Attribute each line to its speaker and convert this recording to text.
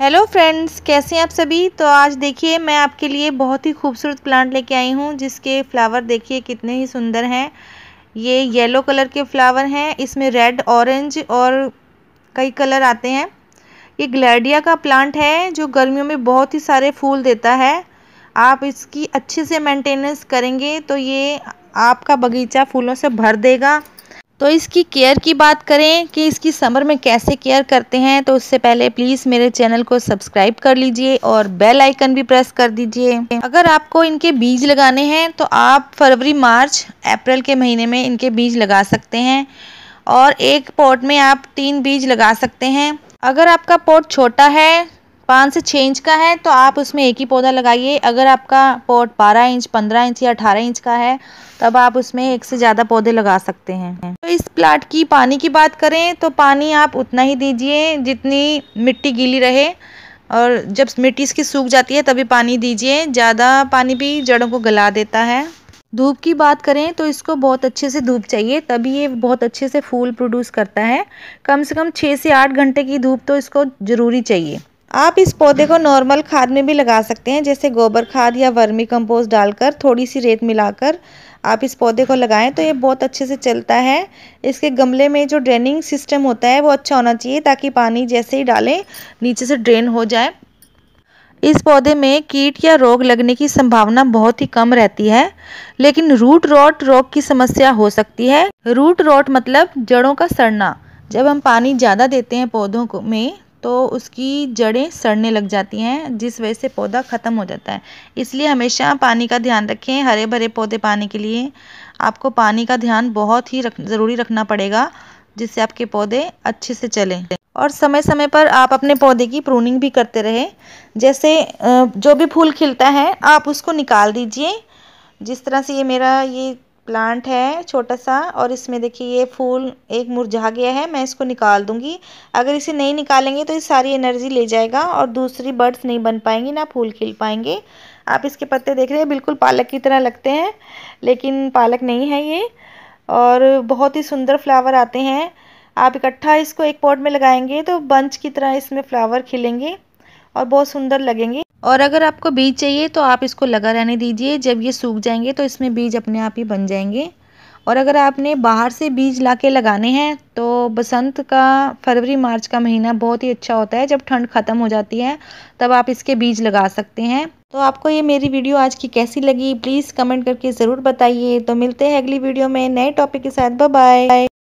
Speaker 1: hello friends कैसे हैं आप सभी तो आज देखिए मैं आपके लिए बहुत ही खूबसूरत प्लांट लेके आई हूँ जिसके फ्लावर देखिए कितने ही सुंदर हैं ये येलो कलर के फ्लावर हैं इसमें रेड ऑरेंज और कई कलर आते हैं ये ग्लैडिया का प्लांट है जो गर्मियों में बहुत ही सारे फूल देता है आप इसकी अच्छे से मेंटेनेंस करेंगे तो ये आपका बगीचा फूलों से भर देगा तो इसकी केयर की बात करें कि इसकी समर में कैसे केयर करते हैं तो उससे पहले प्लीज़ मेरे चैनल को सब्सक्राइब कर लीजिए और बेल आइकन भी प्रेस कर दीजिए अगर आपको इनके बीज लगाने हैं तो आप फरवरी मार्च अप्रैल के महीने में इनके बीज लगा सकते हैं और एक पॉट में आप तीन बीज लगा सकते हैं अगर आपका पॉट छोटा है पाँच से छः इंच का है तो आप उसमें एक ही पौधा लगाइए अगर आपका पॉट बारह इंच पंद्रह इंच या अठारह इंच का है तब आप उसमें एक से ज़्यादा पौधे लगा सकते हैं इस प्लाट की पानी की बात करें तो पानी आप उतना ही दीजिए जितनी मिट्टी गीली रहे और जब मिट्टी इसकी सूख जाती है तभी पानी दीजिए ज़्यादा पानी भी जड़ों को गला देता है धूप की बात करें तो इसको बहुत अच्छे से धूप चाहिए तभी ये बहुत अच्छे से फूल प्रोड्यूस करता है कम से कम छः से आठ घंटे की धूप तो इसको ज़रूरी चाहिए आप इस पौधे को नॉर्मल खाद में भी लगा सकते हैं जैसे गोबर खाद या वर्मी कंपोस्ट डालकर थोड़ी सी रेत मिलाकर आप इस पौधे को लगाएं तो ये बहुत अच्छे से चलता है इसके गमले में जो ड्रेनिंग सिस्टम होता है वो अच्छा होना चाहिए ताकि पानी जैसे ही डालें नीचे से ड्रेन हो जाए इस पौधे में कीट या रोग लगने की संभावना बहुत ही कम रहती है लेकिन रूट रॉट रोग की समस्या हो सकती है रूट रॉट मतलब जड़ों का सड़ना जब हम पानी ज़्यादा देते हैं पौधों को में तो उसकी जड़ें सड़ने लग जाती हैं जिस वजह से पौधा ख़त्म हो जाता है इसलिए हमेशा पानी का ध्यान रखें हरे भरे पौधे पाने के लिए आपको पानी का ध्यान बहुत ही रख ज़रूरी रखना पड़ेगा जिससे आपके पौधे अच्छे से चलें और समय समय पर आप अपने पौधे की प्रूनिंग भी करते रहें जैसे जो भी फूल खिलता है आप उसको निकाल दीजिए जिस तरह से ये मेरा ये प्लांट है छोटा सा और इसमें देखिए ये फूल एक मुरझा गया है मैं इसको निकाल दूंगी अगर इसे नहीं निकालेंगे तो ये सारी एनर्जी ले जाएगा और दूसरी बर्ड्स नहीं बन पाएंगी ना फूल खिल पाएंगे आप इसके पत्ते देख रहे हैं बिल्कुल पालक की तरह लगते हैं लेकिन पालक नहीं है ये और बहुत ही सुंदर फ्लावर आते हैं आप इकट्ठा इसको एक पॉट में लगाएंगे तो बंच की तरह इसमें फ्लावर खिलेंगे और बहुत सुंदर लगेंगे और अगर आपको बीज चाहिए तो आप इसको लगा रहने दीजिए जब ये सूख जाएंगे तो इसमें बीज अपने आप ही बन जाएंगे और अगर आपने बाहर से बीज ला के लगाने हैं तो बसंत का फरवरी मार्च का महीना बहुत ही अच्छा होता है जब ठंड ख़त्म हो जाती है तब आप इसके बीज लगा सकते हैं तो आपको ये मेरी वीडियो आज की कैसी लगी प्लीज़ कमेंट करके ज़रूर बताइए तो मिलते हैं अगली वीडियो में नए टॉपिक के साथ बाय